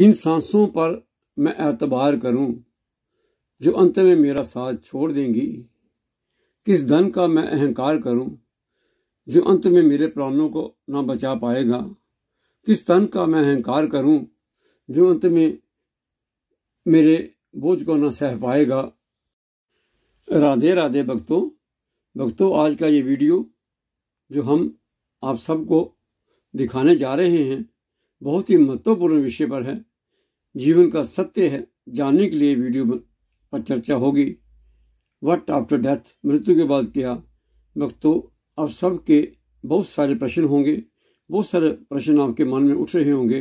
किन सांसों पर मैं एतबार करूं जो अंत में मेरा साथ छोड़ देंगी किस धन का मैं अहंकार करूं जो अंत में मेरे प्राणों को ना बचा पाएगा किस तन का मैं अहंकार करूं जो अंत में मेरे बोझ को ना सह पाएगा राधे राधे भक्तों भक्तों आज का ये वीडियो जो हम आप सबको दिखाने जा रहे हैं बहुत ही महत्वपूर्ण विषय पर है जीवन का सत्य है जानने के लिए वीडियो पर चर्चा होगी वट आफ्टर डेथ मृत्यु के बाद क्या भक्तों आप सबके बहुत सारे प्रश्न होंगे बहुत सारे प्रश्न आपके मन में उठ रहे होंगे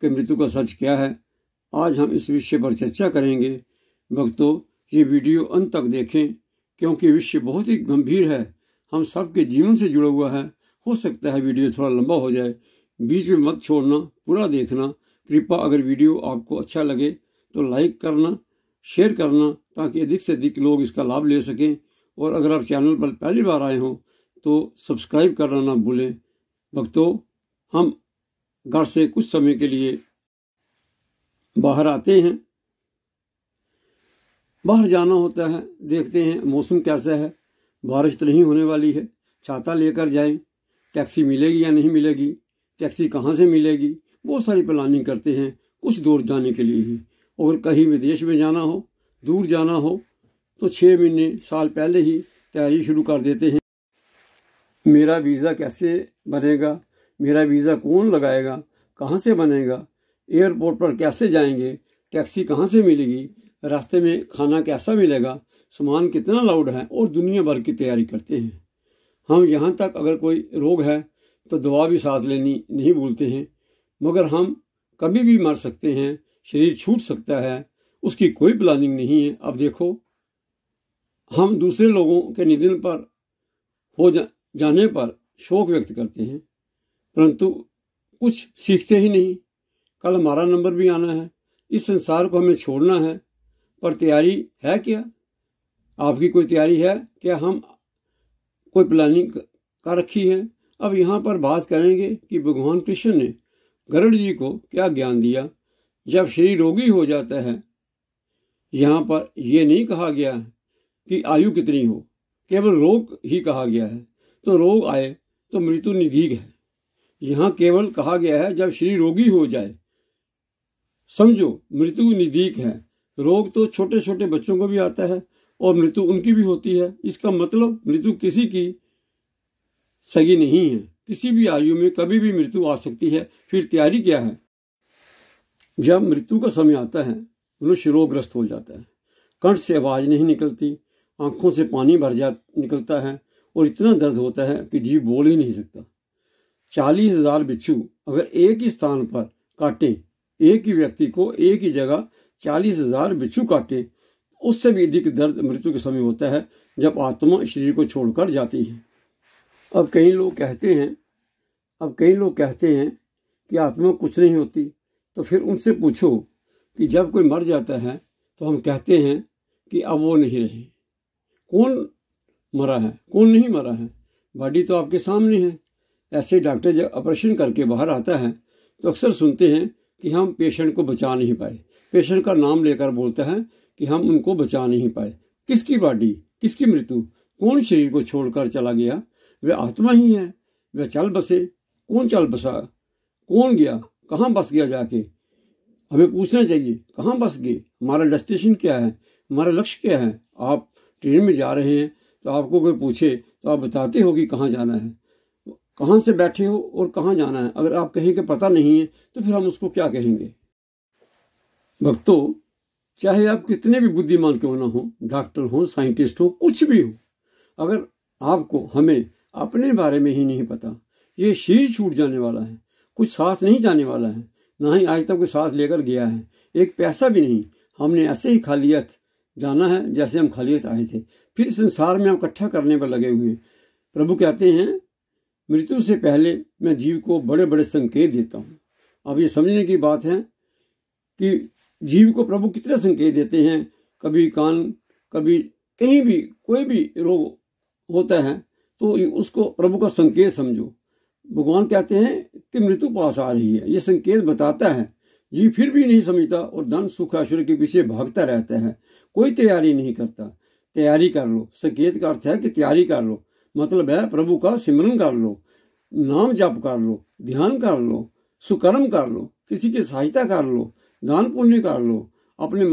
कि मृत्यु का सच क्या है आज हम इस विषय पर चर्चा करेंगे भक्तों ये वीडियो अंत तक देखें क्योंकि विषय बहुत ही गंभीर है हम सबके जीवन से जुड़ा हुआ है हो सकता है वीडियो थोड़ा लंबा हो जाए बीच में मत छोड़ना पूरा देखना कृपा अगर वीडियो आपको अच्छा लगे तो लाइक करना शेयर करना ताकि अधिक से अधिक लोग इसका लाभ ले सकें और अगर आप चैनल पर पहली बार आए हों तो सब्सक्राइब करना ना भूलें भक्तों हम घर से कुछ समय के लिए बाहर आते हैं बाहर जाना होता है देखते हैं मौसम कैसा है बारिश तो नहीं होने वाली है छाता लेकर जाएं टैक्सी मिलेगी या नहीं मिलेगी टैक्सी कहाँ से मिलेगी बहुत सारी प्लानिंग करते हैं कुछ दूर जाने के लिए भी और कहीं विदेश में जाना हो दूर जाना हो तो छः महीने साल पहले ही तैयारी शुरू कर देते हैं मेरा वीज़ा कैसे बनेगा मेरा वीज़ा कौन लगाएगा कहाँ से बनेगा एयरपोर्ट पर कैसे जाएंगे टैक्सी कहाँ से मिलेगी रास्ते में खाना कैसा मिलेगा सामान कितना लाउड है और दुनिया भर की तैयारी करते हैं हम यहाँ तक अगर कोई रोग है तो दवा भी साथ लेनी नहीं भूलते हैं मगर हम कभी भी मर सकते हैं शरीर छूट सकता है उसकी कोई प्लानिंग नहीं है अब देखो हम दूसरे लोगों के निधन पर हो जा, जाने पर शोक व्यक्त करते हैं परंतु कुछ सीखते ही नहीं कल हमारा नंबर भी आना है इस संसार को हमें छोड़ना है पर तैयारी है क्या आपकी कोई तैयारी है क्या हम कोई प्लानिंग कर रखी है अब यहाँ पर बात करेंगे कि भगवान कृष्ण ने गरुड़ जी को क्या ज्ञान दिया जब श्री रोगी हो जाता है यहाँ पर यह नहीं कहा गया है कि आयु कितनी हो केवल रोग ही कहा गया है तो रोग आए तो मृत्यु निधि है यहाँ केवल कहा गया है जब श्री रोगी हो जाए समझो मृत्यु निधिक है रोग तो छोटे छोटे बच्चों को भी आता है और मृत्यु उनकी भी होती है इसका मतलब मृत्यु किसी की सगी नहीं है किसी भी आयु में कभी भी मृत्यु आ सकती है फिर तैयारी क्या है जब मृत्यु का समय आता है मनुष्य रोगग्रस्त हो जाता है कंठ से आवाज नहीं निकलती आंखों से पानी भर जा निकलता है और इतना दर्द होता है कि जीव बोल ही नहीं सकता चालीस हजार बिच्छू अगर एक ही स्थान पर काटे एक ही व्यक्ति को एक ही जगह चालीस हजार बिच्छू काटे उससे भी अधिक दर्द मृत्यु के समय होता है जब आत्मा शरीर को छोड़कर जाती है अब कई लोग कहते हैं अब कई लोग कहते हैं कि आत्मा कुछ नहीं होती तो फिर उनसे पूछो कि जब कोई मर जाता है तो हम कहते हैं कि अब वो नहीं रहे कौन मरा है कौन नहीं मरा है बॉडी तो आपके सामने है ऐसे डॉक्टर जब ऑपरेशन करके बाहर आता है तो अक्सर सुनते हैं कि हम पेशेंट को बचा नहीं पाए पेशेंट का नाम लेकर बोलता है कि हम उनको बचा नहीं पाए किसकी बॉडी किसकी मृत्यु कौन शरीर को छोड़कर चला गया वह आत्मा ही है वह चल बसे कौन चल बसा कौन गया कहाँ बस गया जाके हमें पूछना चाहिए कहाँ बस गए हमारा डेस्टिनेशन क्या है हमारा लक्ष्य क्या है आप ट्रेन में जा रहे हैं तो आपको कोई पूछे तो आप बताते हो कि कहाँ जाना है कहाँ से बैठे हो और कहाँ जाना है अगर आप कहें कि पता नहीं है तो फिर हम उसको क्या कहेंगे भक्तो चाहे आप कितने भी बुद्धिमान क्यों ना हो डॉक्टर हो साइंटिस्ट हो कुछ भी हो अगर आपको हमें अपने बारे में ही नहीं पता ये शरीर छूट जाने वाला है कुछ साथ नहीं जाने वाला है ना ही आज तक कोई साथ लेकर गया है एक पैसा भी नहीं हमने ऐसे ही खालियत जाना है जैसे हम खालियत आए थे फिर संसार में हम इकट्ठा करने पर लगे हुए प्रभु कहते हैं मृत्यु से पहले मैं जीव को बड़े बड़े संकेत देता हूँ अब ये समझने की बात है कि जीव को प्रभु कितने संकेत देते हैं कभी कान कभी कहीं भी कोई भी रोग होता है तो उसको प्रभु का संकेत समझो भगवान कहते हैं कि मृत्यु पास आ रही है ये संकेत बताता है जी फिर भी नहीं समझता और धन सुख ऐश्वर्य के पीछे भागता रहता है कोई तैयारी नहीं करता तैयारी कर लो संकेत का अर्थ है कि तैयारी कर लो मतलब है प्रभु का सिमरन कर लो नाम जप कर लो ध्यान कर लो सुकर्म कर लो किसी की सहायता कर लो दान पुण्य कर लो अपने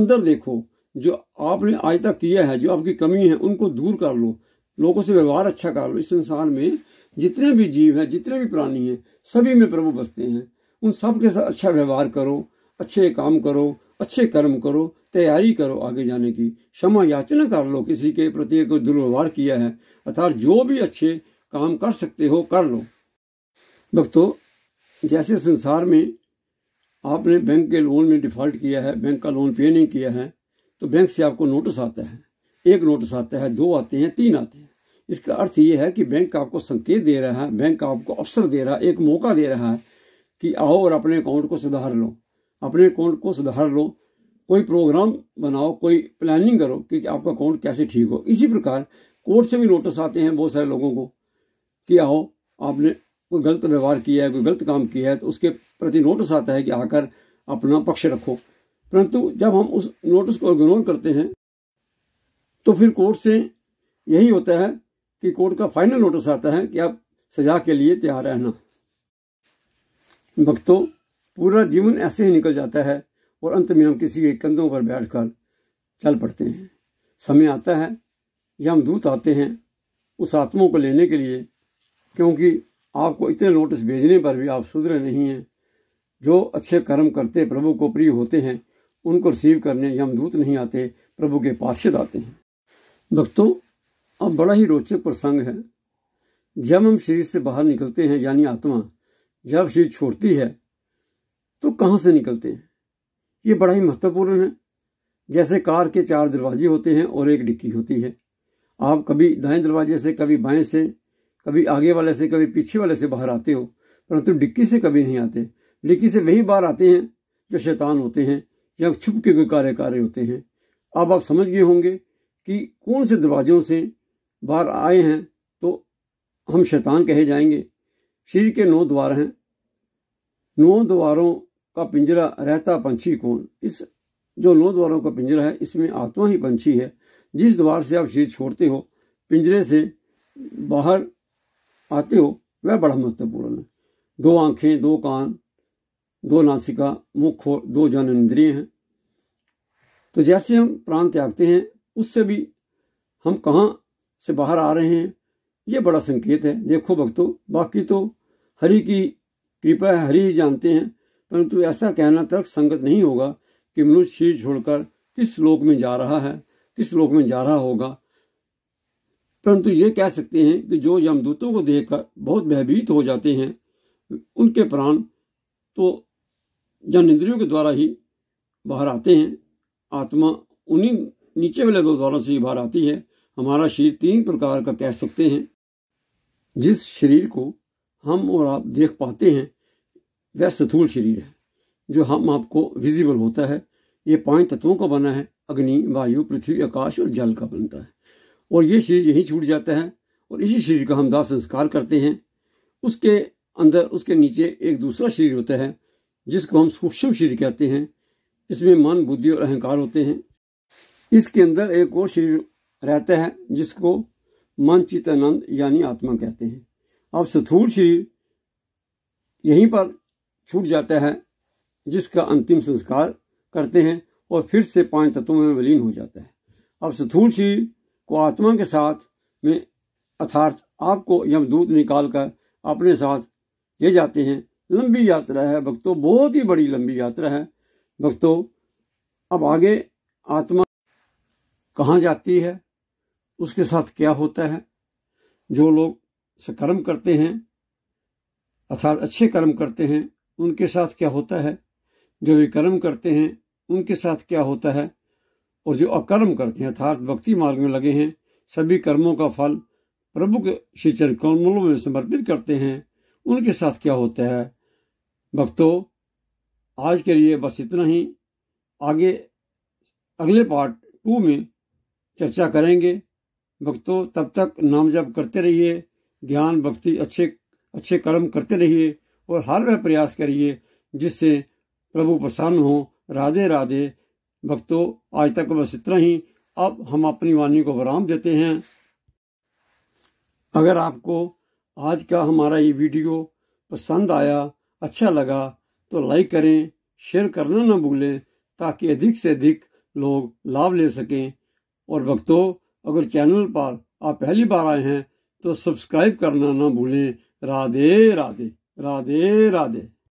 अंदर देखो जो आपने आज तक किया है जो आपकी कमी है उनको दूर कर लो लोगों से व्यवहार अच्छा कर लो इस संसार में जितने भी जीव हैं जितने भी प्राणी हैं सभी में प्रभु बसते हैं उन सब के साथ अच्छा व्यवहार करो अच्छे काम करो अच्छे कर्म करो तैयारी करो आगे जाने की क्षमा याचना कर लो किसी के प्रति को दुर्व्यवहार किया है अर्थात जो भी अच्छे काम कर सकते हो कर लो भक्तो जैसे संसार में आपने बैंक के लोन में डिफॉल्ट किया है बैंक का लोन पे नहीं किया है तो बैंक से आपको नोटिस आता है एक नोटिस आता है दो आते हैं तीन आते हैं इसका अर्थ ये है कि बैंक आपको संकेत दे रहा है बैंक आपको अवसर दे रहा है एक मौका दे रहा है कि आओ और अपने अकाउंट को सुधार लो अपने अकाउंट को सुधार लो कोई प्रोग्राम बनाओ कोई प्लानिंग करो कि आपका अकाउंट कैसे ठीक हो इसी प्रकार कोर्ट से भी नोटिस आते हैं बहुत सारे लोगों को कि आओ आपने कोई गलत व्यवहार किया है कोई गलत काम किया है तो उसके प्रति नोटिस आता है कि आकर अपना पक्ष रखो परंतु जब हम उस नोटिस को इग्नोर करते हैं तो फिर कोर्ट से यही होता है कि कोर्ट का फाइनल नोटिस आता है कि आप सजा के लिए तैयार रहना भक्तों पूरा जीवन ऐसे ही निकल जाता है और अंत में हम किसी के कंधों पर बैठकर चल पड़ते हैं समय आता है या हम दूत आते हैं उस आत्मा को लेने के लिए क्योंकि आपको इतने नोटिस भेजने पर भी आप सुधरे नहीं हैं जो अच्छे कर्म करते प्रभु को प्रिय होते हैं उनको रिसीव करने यमदूत नहीं आते प्रभु के पार्षद आते हैं भक्तों अब बड़ा ही रोचक प्रसंग है जब हम शरीर से बाहर निकलते हैं यानी आत्मा जब शरीर छोड़ती है तो कहाँ से निकलते हैं ये बड़ा ही महत्वपूर्ण है जैसे कार के चार दरवाजे होते हैं और एक डिक्की होती है आप कभी दाएं दरवाजे से कभी बाएं से कभी आगे वाले से कभी पीछे वाले से बाहर आते हो परंतु डिक्की से कभी नहीं आते डिक्की से वही बाहर आते हैं जो शैतान होते हैं या छुप के कोई कार्य कार्य होते हैं अब आप समझ गए होंगे कि कौन से दरवाजों से बार आए हैं तो हम शैतान कहे जाएंगे शरीर के नौ द्वार हैं नौ द्वारों का पिंजरा रहता पंछी कौन इस जो नौ द्वारों का पिंजरा है इसमें आत्मा ही पंछी है जिस द्वार से आप शरीर छोड़ते हो पिंजरे से बाहर आते हो वह बड़ा महत्वपूर्ण है दो आंखें दो कान दो नासिका मुख और दो जन इंद्रिय हैं तो जैसे हम प्राण त्यागते हैं उससे भी हम कहाँ से बाहर आ रहे हैं ये बड़ा संकेत है देखो भक्तों बाकी तो हरि की कृपा है हरि ही जानते हैं परंतु ऐसा कहना तर्क संगत नहीं होगा कि मनुष्य शरीर छोड़कर किस लोक में जा रहा है किस लोक में जा रहा होगा परंतु ये कह सकते हैं कि जो यमदूतों को देखकर बहुत भयभीत हो जाते हैं उनके प्राण तो जन इंद्रियों के द्वारा ही बाहर आते हैं आत्मा उन्हीं नीचे वाले दो द्वारों से ही बाहर आती है हमारा शरीर तीन प्रकार का कह सकते हैं जिस शरीर को हम और आप देख पाते हैं वह स्थूल शरीर है जो हम आपको विजिबल होता है ये पांच तत्वों का बना है अग्नि वायु पृथ्वी आकाश और जल का बनता है और ये शरीर यहीं छूट जाता है और इसी शरीर का हम दाह संस्कार करते हैं उसके अंदर उसके नीचे एक दूसरा शरीर होता है जिसको हम सूक्ष्म शरीर कहते हैं इसमें मन बुद्धि और अहंकार होते हैं इसके अंदर एक और शरीर रहते हैं जिसको मन चितानंद यानी आत्मा कहते हैं अब स्थूल शरीर यहीं पर छूट जाता है जिसका अंतिम संस्कार करते हैं और फिर से पांच तत्वों में विलीन हो जाता है अब स्थूल शरीर को आत्मा के साथ में अर्थार्थ आपको यमदूत निकाल कर अपने साथ ले जाते हैं लंबी यात्रा है भक्तों बहुत ही बड़ी लंबी यात्रा है भक्तों अब आगे आत्मा कहाँ जाती है उसके साथ क्या होता है जो लोग सकर्म करते हैं अर्थात अच्छे कर्म करते हैं उनके साथ क्या होता है जो भी कर्म करते हैं उनके साथ क्या होता है और जो अकर्म करते हैं अर्थात भक्ति मार्ग में लगे हैं सभी कर्मों का फल प्रभु के श्री चरण में समर्पित करते हैं उनके साथ क्या होता है भक्तों आज के लिए बस इतना ही आगे अगले पार्ट टू में चर्चा करेंगे भक्तों तब तक नाम जप करते रहिए ध्यान भक्ति अच्छे अच्छे कर्म करते रहिए और हर वह प्रयास करिए जिससे प्रभु प्रसन्न हो राधे राधे भक्तों आज तक बस इतना ही अब हम अपनी वाणी को विराम देते हैं अगर आपको आज का हमारा ये वीडियो पसंद आया अच्छा लगा तो लाइक करें शेयर करना ना भूलें ताकि अधिक से अधिक लोग लाभ ले सकें और भक्तों अगर चैनल पर आप पहली बार आए हैं तो सब्सक्राइब करना ना भूलें राधे राधे राधे राधे